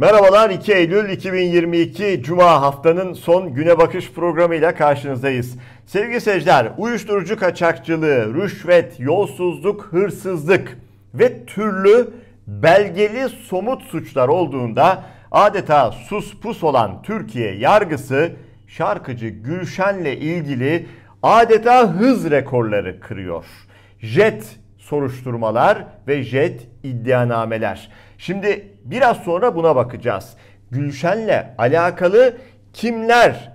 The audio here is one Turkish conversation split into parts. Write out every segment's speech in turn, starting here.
Merhabalar 2 Eylül 2022 Cuma haftanın son güne bakış programıyla karşınızdayız. Sevgili seyirciler, uyuşturucu kaçakçılığı, rüşvet, yolsuzluk, hırsızlık ve türlü belgeli somut suçlar olduğunda adeta sus pus olan Türkiye yargısı şarkıcı Gülşen'le ilgili adeta hız rekorları kırıyor. Jet soruşturmalar ve jet iddianameler. Şimdi biraz sonra buna bakacağız. Gülşen'le alakalı kimler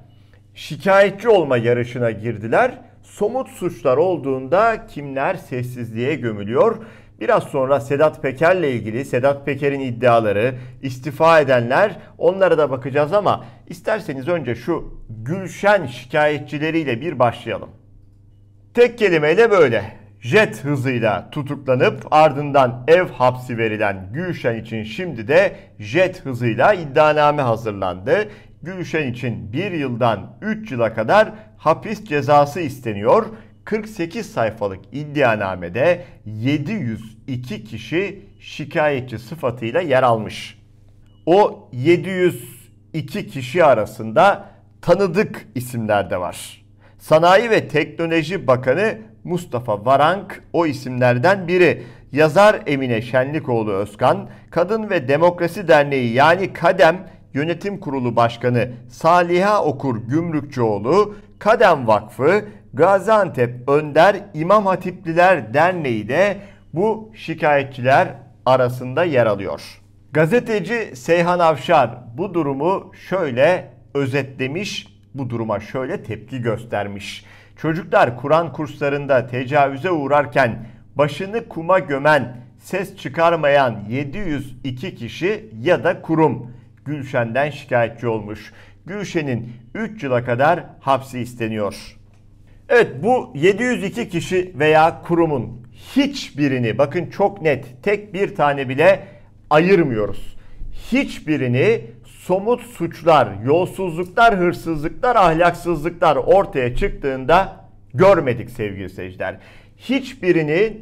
şikayetçi olma yarışına girdiler? Somut suçlar olduğunda kimler sessizliğe gömülüyor? Biraz sonra Sedat Peker'le ilgili Sedat Peker'in iddiaları, istifa edenler onlara da bakacağız ama isterseniz önce şu Gülşen şikayetçileriyle bir başlayalım. Tek kelimeyle böyle jet hızıyla tutuklanıp ardından ev hapsi verilen Gülşen için şimdi de jet hızıyla iddianame hazırlandı. Gülşen için 1 yıldan 3 yıla kadar hapis cezası isteniyor. 48 sayfalık iddianamede 702 kişi şikayetçi sıfatıyla yer almış. O 702 kişi arasında tanıdık isimler de var. Sanayi ve Teknoloji Bakanı Mustafa Varank o isimlerden biri. Yazar Emine Şenlikoğlu Özkan, Kadın ve Demokrasi Derneği yani KADEM Yönetim Kurulu Başkanı Saliha Okur Gümrükçüoğlu, KADEM Vakfı, Gaziantep Önder İmam Hatipliler Derneği de bu şikayetçiler arasında yer alıyor. Gazeteci Seyhan Avşar bu durumu şöyle özetlemiş, bu duruma şöyle tepki göstermiş. Çocuklar Kur'an kurslarında tecavüze uğrarken başını kuma gömen, ses çıkarmayan 702 kişi ya da kurum Gülşen'den şikayetçi olmuş. Gülşen'in 3 yıla kadar hapsi isteniyor. Evet bu 702 kişi veya kurumun hiçbirini bakın çok net tek bir tane bile ayırmıyoruz. Hiçbirini somut suçlar, yolsuzluklar, hırsızlıklar, ahlaksızlıklar ortaya çıktığında görmedik sevgili seyirciler. Hiçbirini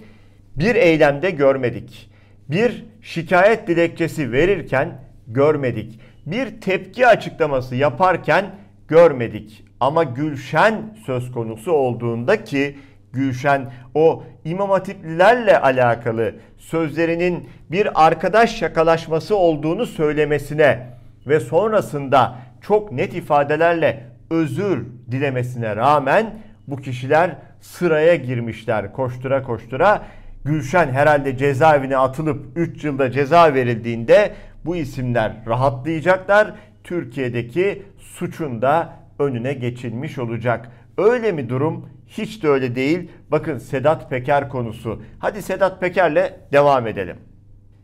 bir eylemde görmedik. Bir şikayet dilekçesi verirken görmedik. Bir tepki açıklaması yaparken görmedik. Ama Gülşen söz konusu olduğunda ki Gülşen o İmam Hatiplilerle alakalı sözlerinin bir arkadaş şakalaşması olduğunu söylemesine ve sonrasında çok net ifadelerle özür dilemesine rağmen bu kişiler sıraya girmişler koştura koştura. Gülşen herhalde cezaevine atılıp 3 yılda ceza verildiğinde bu isimler rahatlayacaklar. Türkiye'deki suçun da önüne geçilmiş olacak. Öyle mi durum? Hiç de öyle değil. Bakın Sedat Peker konusu. Hadi Sedat Peker'le devam edelim.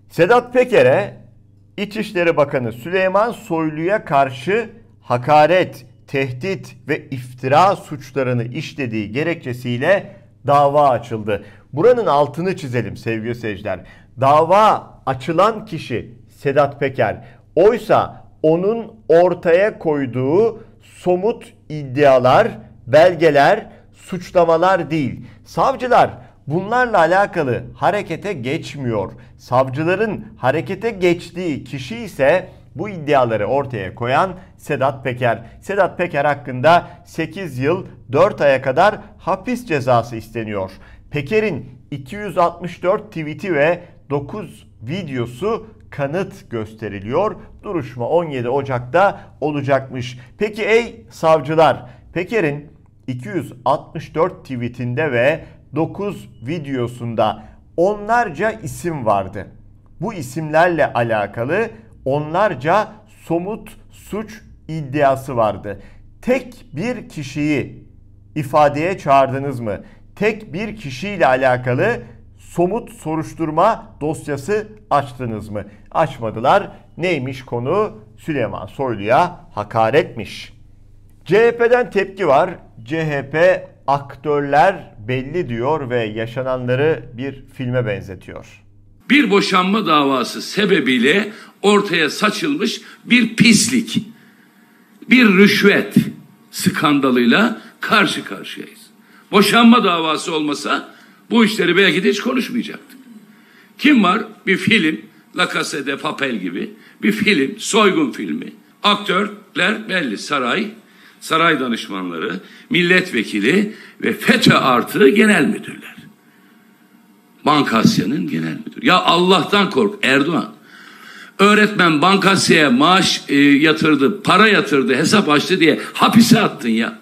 Sedat Peker'e İçişleri Bakanı Süleyman Soylu'ya karşı hakaret, tehdit ve iftira suçlarını işlediği gerekçesiyle dava açıldı. Buranın altını çizelim sevgili seyirciler. Dava açılan kişi Sedat Peker. Oysa onun ortaya koyduğu somut iddialar, belgeler, suçlamalar değil. Savcılar bunlarla alakalı harekete geçmiyor. Savcıların harekete geçtiği kişi ise bu iddiaları ortaya koyan Sedat Peker. Sedat Peker hakkında 8 yıl 4 aya kadar hapis cezası isteniyor. Peker'in 264 tweet'i ve 9 videosu kanıt gösteriliyor. Duruşma 17 Ocak'ta olacakmış. Peki ey savcılar, Peker'in 264 tweetinde ve 9 videosunda onlarca isim vardı. Bu isimlerle alakalı onlarca somut suç iddiası vardı. Tek bir kişiyi ifadeye çağırdınız mı? Tek bir kişiyle alakalı somut soruşturma dosyası açtınız mı? Açmadılar. Neymiş konu? Süleyman Soylu'ya hakaretmiş. CHP'den tepki var. CHP aktörler belli diyor ve yaşananları bir filme benzetiyor. Bir boşanma davası sebebiyle ortaya saçılmış bir pislik, bir rüşvet skandalıyla karşı karşıyayız. Boşanma davası olmasa bu işleri belki de hiç konuşmayacaktık. Kim var? Bir film, La Casa de Papel gibi bir film, soygun filmi. Aktörler belli, saray, saray danışmanları, milletvekili ve FETÖ artı genel müdürler. Bankasya'nın genel müdürü. Ya Allah'tan kork Erdoğan. Öğretmen Bankasya'ya maaş e, yatırdı, para yatırdı, hesap açtı diye hapise attın ya.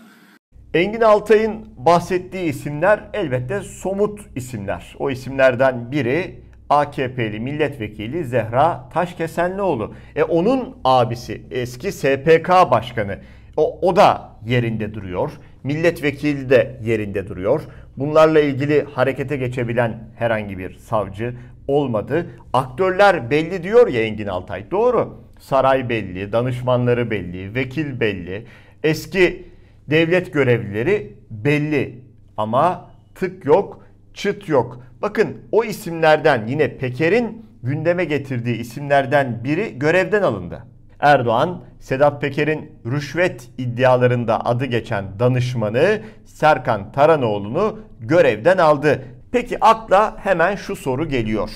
Engin Altay'ın bahsettiği isimler elbette somut isimler. O isimlerden biri AKP'li milletvekili Zehra Taşkesenlioğlu. E onun abisi eski SPK başkanı o, o da yerinde duruyor. Milletvekili de yerinde duruyor. Bunlarla ilgili harekete geçebilen herhangi bir savcı olmadı. Aktörler belli diyor ya Engin Altay. Doğru. Saray belli, danışmanları belli, vekil belli, eski devlet görevlileri belli. Ama tık yok, çıt yok. Bakın o isimlerden yine Peker'in gündeme getirdiği isimlerden biri görevden alındı. Erdoğan Sedat Peker'in rüşvet iddialarında adı geçen danışmanı Serkan Taranoğlu'nu görevden aldı. Peki akla hemen şu soru geliyor.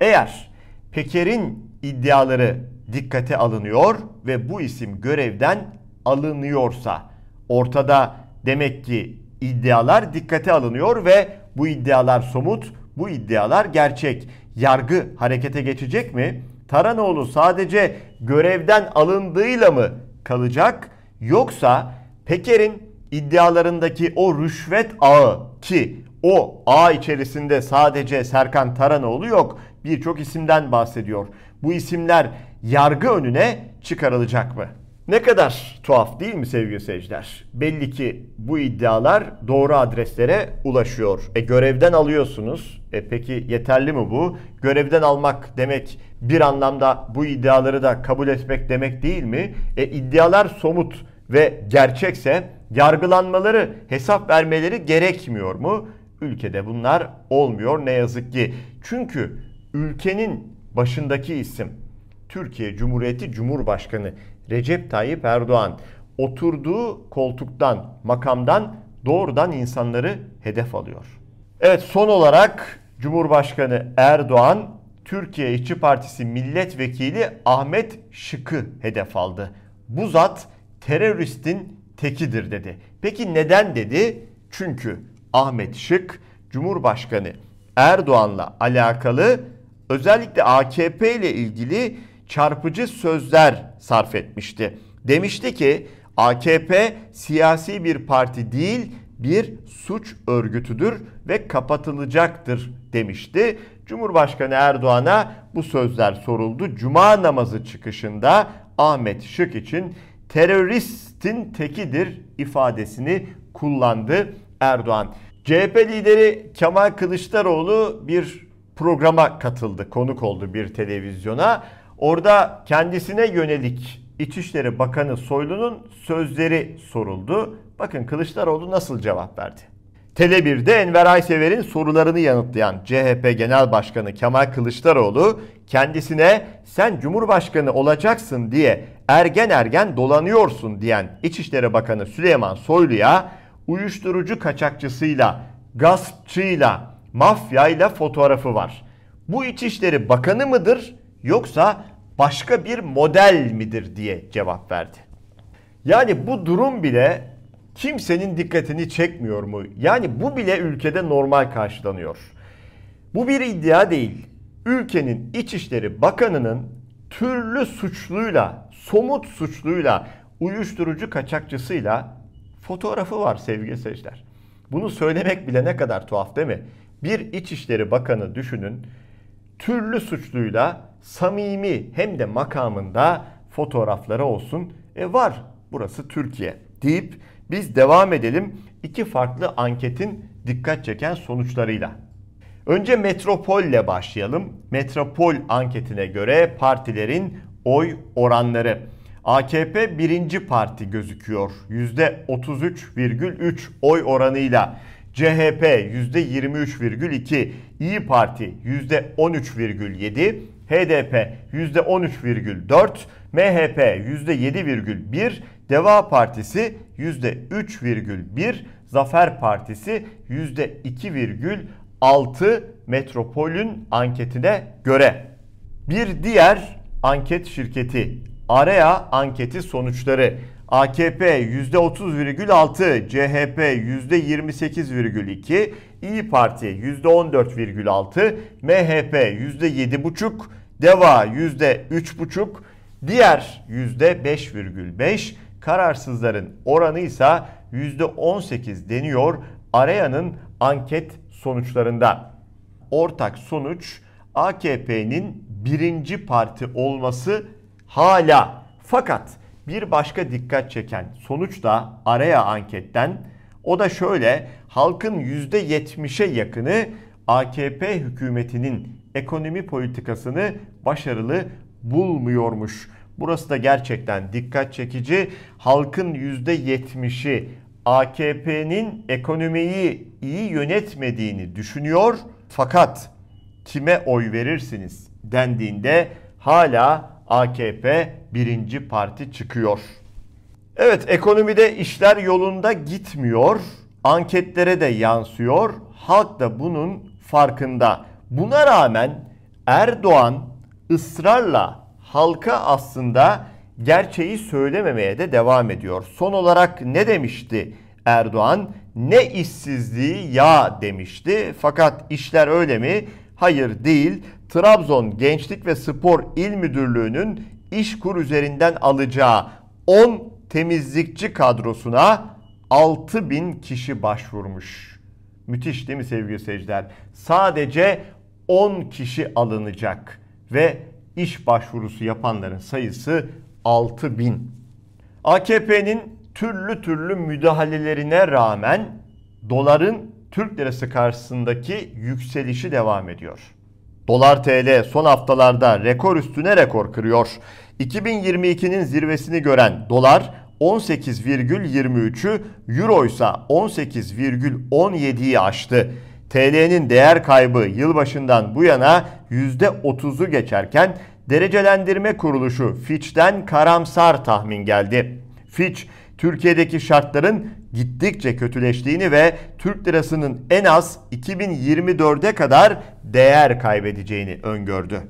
Eğer Peker'in iddiaları dikkate alınıyor ve bu isim görevden alınıyorsa ortada demek ki iddialar dikkate alınıyor ve bu iddialar somut, bu iddialar gerçek. Yargı harekete geçecek mi? Taranoğlu sadece görevden alındığıyla mı kalacak yoksa Peker'in iddialarındaki o rüşvet ağı ki o ağ içerisinde sadece Serkan Taranoğlu yok birçok isimden bahsediyor. Bu isimler yargı önüne çıkarılacak mı? Ne kadar tuhaf değil mi sevgili seyirciler? Belli ki bu iddialar doğru adreslere ulaşıyor. E görevden alıyorsunuz. E peki yeterli mi bu? Görevden almak demek bir anlamda bu iddiaları da kabul etmek demek değil mi? E iddialar somut ve gerçekse yargılanmaları, hesap vermeleri gerekmiyor mu? Ülkede bunlar olmuyor ne yazık ki. Çünkü ülkenin başındaki isim Türkiye Cumhuriyeti Cumhurbaşkanı Recep Tayyip Erdoğan oturduğu koltuktan, makamdan doğrudan insanları hedef alıyor. Evet son olarak Cumhurbaşkanı Erdoğan Türkiye İşçi Partisi Milletvekili Ahmet Şık'ı hedef aldı. Bu zat teröristin tekidir dedi. Peki neden dedi? Çünkü Ahmet Şık Cumhurbaşkanı Erdoğan'la alakalı özellikle AKP ile ilgili çarpıcı sözler sarf etmişti. Demişti ki AKP siyasi bir parti değil bir suç örgütüdür ve kapatılacaktır demişti. Cumhurbaşkanı Erdoğan'a bu sözler soruldu. Cuma namazı çıkışında Ahmet Şık için teröristin tekidir ifadesini kullandı Erdoğan. CHP lideri Kemal Kılıçdaroğlu bir programa katıldı, konuk oldu bir televizyona. Orada kendisine yönelik İçişleri Bakanı Soylu'nun sözleri soruldu. Bakın Kılıçdaroğlu nasıl cevap verdi? Tele1'de Enver Aysever'in sorularını yanıtlayan CHP Genel Başkanı Kemal Kılıçdaroğlu kendisine sen Cumhurbaşkanı olacaksın diye ergen ergen dolanıyorsun diyen İçişleri Bakanı Süleyman Soylu'ya uyuşturucu kaçakçısıyla, gaspçıyla, mafyayla fotoğrafı var. Bu İçişleri Bakanı mıdır yoksa başka bir model midir diye cevap verdi. Yani bu durum bile kimsenin dikkatini çekmiyor mu? Yani bu bile ülkede normal karşılanıyor. Bu bir iddia değil. Ülkenin İçişleri Bakanı'nın türlü suçluyla, somut suçluyla, uyuşturucu kaçakçısıyla fotoğrafı var sevgili seyirciler. Bunu söylemek bile ne kadar tuhaf değil mi? Bir İçişleri Bakanı düşünün türlü suçluyla samimi hem de makamında fotoğrafları olsun e var burası Türkiye deyip biz devam edelim iki farklı anketin dikkat çeken sonuçlarıyla. Önce metropolle başlayalım. Metropol anketine göre partilerin oy oranları. AKP birinci parti gözüküyor. %33,3 oy oranıyla. CHP %23,2, İyi Parti %13,7, HDP %13,4, MHP %7,1, Deva Partisi %3,1, Zafer Partisi %2,6 Metropol'ün anketine göre. Bir diğer anket şirketi Area anketi sonuçları AKP %30,6, CHP %28,2, İyi Parti %14,6, MHP %7,5, DEVA %3,5, diğer %5,5, kararsızların oranı ise %18 deniyor arayanın anket sonuçlarında. Ortak sonuç AKP'nin birinci parti olması hala fakat bir başka dikkat çeken sonuç da araya anketten o da şöyle halkın %70'e yakını AKP hükümetinin ekonomi politikasını başarılı bulmuyormuş. Burası da gerçekten dikkat çekici. Halkın %70'i AKP'nin ekonomiyi iyi yönetmediğini düşünüyor. Fakat kime oy verirsiniz dendiğinde hala AKP birinci parti çıkıyor. Evet ekonomide işler yolunda gitmiyor. Anketlere de yansıyor. Halk da bunun farkında. Buna rağmen Erdoğan ısrarla halka aslında gerçeği söylememeye de devam ediyor. Son olarak ne demişti Erdoğan? Ne işsizliği ya demişti. Fakat işler öyle mi? Hayır değil. Trabzon Gençlik ve Spor İl Müdürlüğü'nün iş kur üzerinden alacağı 10 temizlikçi kadrosuna 6 bin kişi başvurmuş. Müthiş değil mi sevgili seyirciler? Sadece 10 kişi alınacak ve iş başvurusu yapanların sayısı 6 bin. AKP'nin türlü türlü müdahalelerine rağmen doların Türk lirası karşısındaki yükselişi devam ediyor. Dolar TL son haftalarda rekor üstüne rekor kırıyor. 2022'nin zirvesini gören dolar 18,23'ü, euro ise 18,17'yi aştı. TL'nin değer kaybı yılbaşından bu yana %30'u geçerken derecelendirme kuruluşu Fitch'ten karamsar tahmin geldi. Fitch Türkiye'deki şartların gittikçe kötüleştiğini ve Türk lirasının en az 2024'e kadar değer kaybedeceğini öngördü.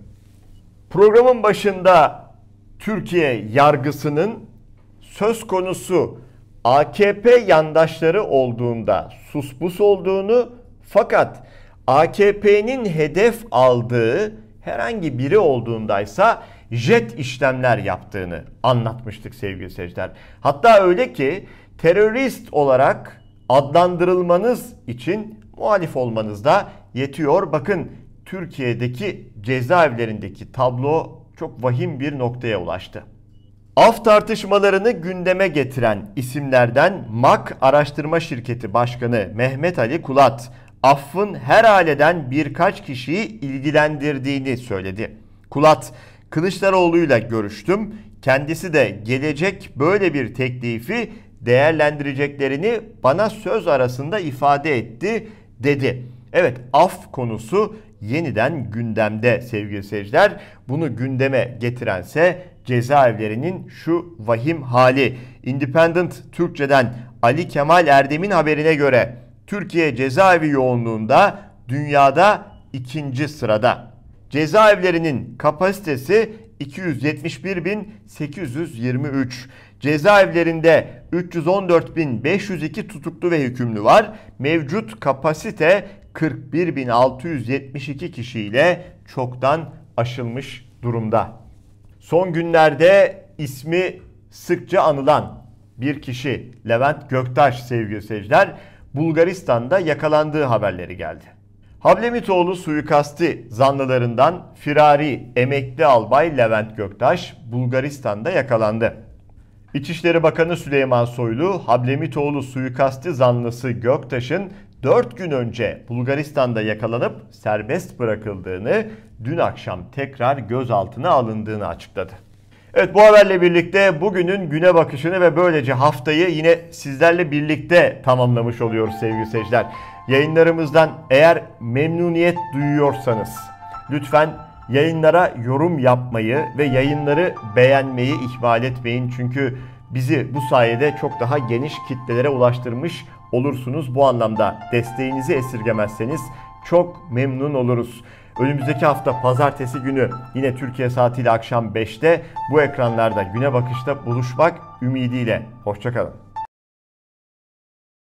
Programın başında Türkiye yargısının söz konusu AKP yandaşları olduğunda suspus olduğunu fakat AKP'nin hedef aldığı herhangi biri olduğundaysa jet işlemler yaptığını anlatmıştık sevgili seyirciler. Hatta öyle ki terörist olarak adlandırılmanız için muhalif olmanız da yetiyor. Bakın Türkiye'deki cezaevlerindeki tablo çok vahim bir noktaya ulaştı. Af tartışmalarını gündeme getiren isimlerden MAK Araştırma Şirketi Başkanı Mehmet Ali Kulat, affın her aileden birkaç kişiyi ilgilendirdiğini söyledi. Kulat, Kılıçdaroğlu'yla görüştüm. Kendisi de gelecek böyle bir teklifi değerlendireceklerini bana söz arasında ifade etti dedi. Evet af konusu yeniden gündemde sevgili seyirciler. Bunu gündeme getirense cezaevlerinin şu vahim hali. Independent Türkçe'den Ali Kemal Erdem'in haberine göre Türkiye cezaevi yoğunluğunda dünyada ikinci sırada. Cezaevlerinin kapasitesi 271.823. Cezaevlerinde 314.502 tutuklu ve hükümlü var. Mevcut kapasite 41.672 kişiyle çoktan aşılmış durumda. Son günlerde ismi sıkça anılan bir kişi Levent Göktaş sevgili seyirciler Bulgaristan'da yakalandığı haberleri geldi. Hablemitoğlu suikasti zanlılarından firari emekli albay Levent Göktaş Bulgaristan'da yakalandı. İçişleri Bakanı Süleyman Soylu, Hablemitoğlu suikasti zanlısı Göktaş'ın 4 gün önce Bulgaristan'da yakalanıp serbest bırakıldığını, dün akşam tekrar gözaltına alındığını açıkladı. Evet bu haberle birlikte bugünün güne bakışını ve böylece haftayı yine sizlerle birlikte tamamlamış oluyoruz sevgili seyirciler. Yayınlarımızdan eğer memnuniyet duyuyorsanız lütfen yayınlara yorum yapmayı ve yayınları beğenmeyi ihmal etmeyin. Çünkü bizi bu sayede çok daha geniş kitlelere ulaştırmış olursunuz. Bu anlamda desteğinizi esirgemezseniz çok memnun oluruz. Önümüzdeki hafta pazartesi günü yine Türkiye saatiyle akşam 5'te bu ekranlarda güne bakışta buluşmak ümidiyle. Hoşçakalın.